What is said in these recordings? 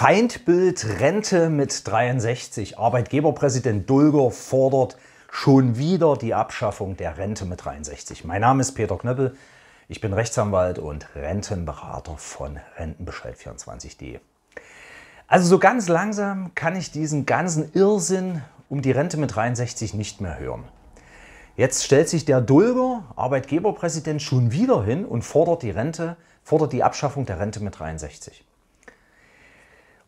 Feindbild Rente mit 63. Arbeitgeberpräsident Dulger fordert schon wieder die Abschaffung der Rente mit 63. Mein Name ist Peter Knöppel. Ich bin Rechtsanwalt und Rentenberater von Rentenbescheid24.de. Also so ganz langsam kann ich diesen ganzen Irrsinn um die Rente mit 63 nicht mehr hören. Jetzt stellt sich der Dulger, Arbeitgeberpräsident, schon wieder hin und fordert die Rente, fordert die Abschaffung der Rente mit 63.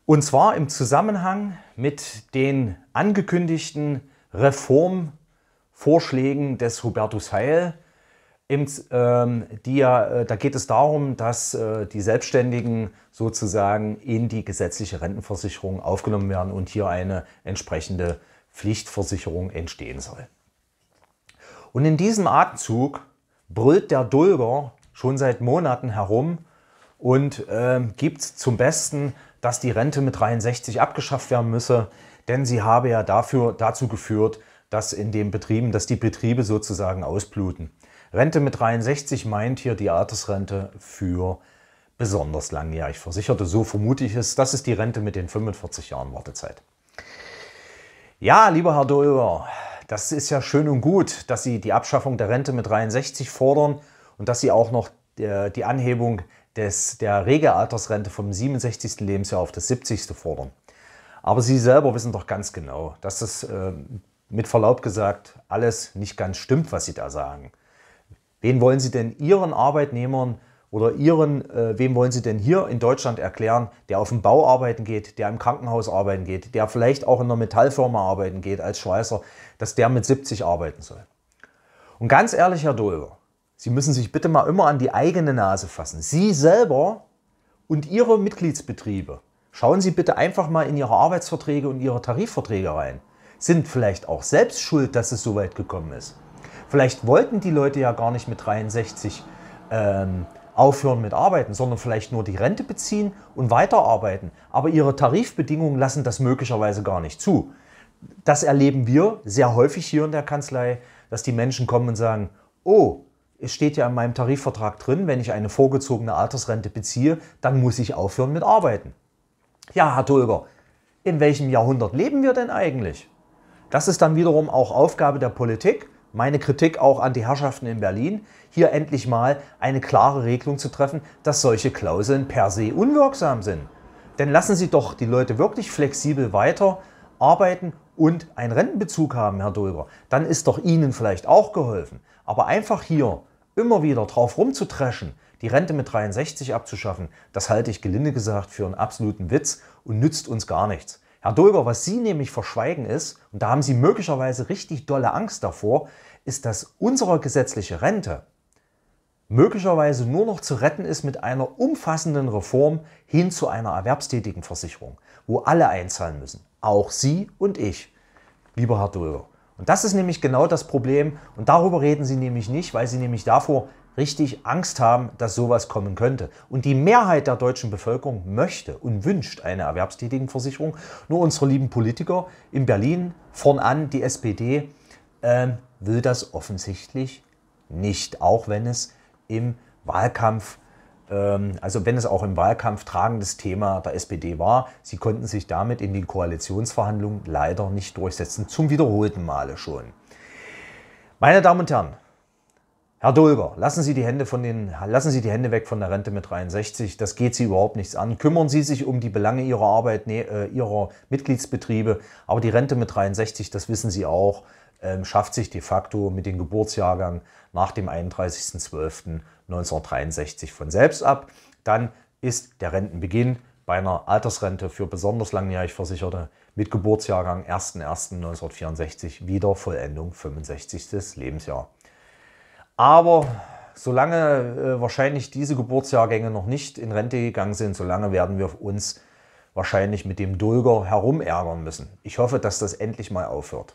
Und zwar im Zusammenhang mit den angekündigten Reformvorschlägen des Hubertus Heil. Im, ähm, die, äh, da geht es darum, dass äh, die Selbstständigen sozusagen in die gesetzliche Rentenversicherung aufgenommen werden und hier eine entsprechende Pflichtversicherung entstehen soll. Und in diesem Atemzug brüllt der Dulger schon seit Monaten herum, und äh, gibt zum Besten, dass die Rente mit 63 abgeschafft werden müsse, denn sie habe ja dafür, dazu geführt, dass in den Betrieben, dass die Betriebe sozusagen ausbluten. Rente mit 63 meint hier die Altersrente für besonders langjährig Versicherte. So vermute ich es. Das ist die Rente mit den 45 Jahren Wartezeit. Ja, lieber Herr Dover, das ist ja schön und gut, dass Sie die Abschaffung der Rente mit 63 fordern und dass Sie auch noch äh, die Anhebung des, der Regelaltersrente vom 67. Lebensjahr auf das 70. fordern. Aber Sie selber wissen doch ganz genau, dass das äh, mit Verlaub gesagt alles nicht ganz stimmt, was Sie da sagen. Wen wollen Sie denn Ihren Arbeitnehmern oder Ihren, äh, wem wollen Sie denn hier in Deutschland erklären, der auf dem Bau arbeiten geht, der im Krankenhaus arbeiten geht, der vielleicht auch in einer Metallfirma arbeiten geht als Schweißer, dass der mit 70 arbeiten soll? Und ganz ehrlich, Herr Dolver, Sie müssen sich bitte mal immer an die eigene Nase fassen. Sie selber und Ihre Mitgliedsbetriebe. Schauen Sie bitte einfach mal in Ihre Arbeitsverträge und Ihre Tarifverträge rein. Sind vielleicht auch selbst schuld, dass es so weit gekommen ist. Vielleicht wollten die Leute ja gar nicht mit 63 ähm, aufhören mit Arbeiten, sondern vielleicht nur die Rente beziehen und weiterarbeiten. Aber ihre Tarifbedingungen lassen das möglicherweise gar nicht zu. Das erleben wir sehr häufig hier in der Kanzlei, dass die Menschen kommen und sagen, oh, es steht ja in meinem Tarifvertrag drin, wenn ich eine vorgezogene Altersrente beziehe, dann muss ich aufhören mit Arbeiten. Ja, Herr Dulger, in welchem Jahrhundert leben wir denn eigentlich? Das ist dann wiederum auch Aufgabe der Politik, meine Kritik auch an die Herrschaften in Berlin, hier endlich mal eine klare Regelung zu treffen, dass solche Klauseln per se unwirksam sind. Denn lassen Sie doch die Leute wirklich flexibel weiter arbeiten und einen Rentenbezug haben, Herr Dulger. Dann ist doch Ihnen vielleicht auch geholfen. Aber einfach hier immer wieder drauf rumzutreschen, die Rente mit 63 abzuschaffen, das halte ich gelinde gesagt für einen absoluten Witz und nützt uns gar nichts. Herr Dulger, was Sie nämlich verschweigen ist, und da haben Sie möglicherweise richtig dolle Angst davor, ist, dass unsere gesetzliche Rente möglicherweise nur noch zu retten ist mit einer umfassenden Reform hin zu einer erwerbstätigen Versicherung, wo alle einzahlen müssen, auch Sie und ich, lieber Herr Dulger. Und das ist nämlich genau das Problem und darüber reden sie nämlich nicht, weil sie nämlich davor richtig Angst haben, dass sowas kommen könnte. Und die Mehrheit der deutschen Bevölkerung möchte und wünscht eine Erwerbstätigenversicherung. Nur unsere lieben Politiker in Berlin, vorn an die SPD, äh, will das offensichtlich nicht, auch wenn es im Wahlkampf ähm, also wenn es auch im Wahlkampf tragendes Thema der SPD war, sie konnten sich damit in den Koalitionsverhandlungen leider nicht durchsetzen, zum wiederholten Male schon. Meine Damen und Herren, Herr Dulger, lassen Sie, die Hände von den, lassen Sie die Hände weg von der Rente mit 63. Das geht Sie überhaupt nichts an. Kümmern Sie sich um die Belange Ihrer Arbeit, nee, äh, Ihrer Mitgliedsbetriebe. Aber die Rente mit 63, das wissen Sie auch, äh, schafft sich de facto mit dem Geburtsjahrgang nach dem 31.12. 1963 von selbst ab. Dann ist der Rentenbeginn bei einer Altersrente für besonders langjährig Versicherte mit Geburtsjahrgang 01.01.1964 wieder Vollendung 65. Lebensjahr. Aber solange äh, wahrscheinlich diese Geburtsjahrgänge noch nicht in Rente gegangen sind, solange werden wir uns wahrscheinlich mit dem Dulger herumärgern müssen. Ich hoffe, dass das endlich mal aufhört.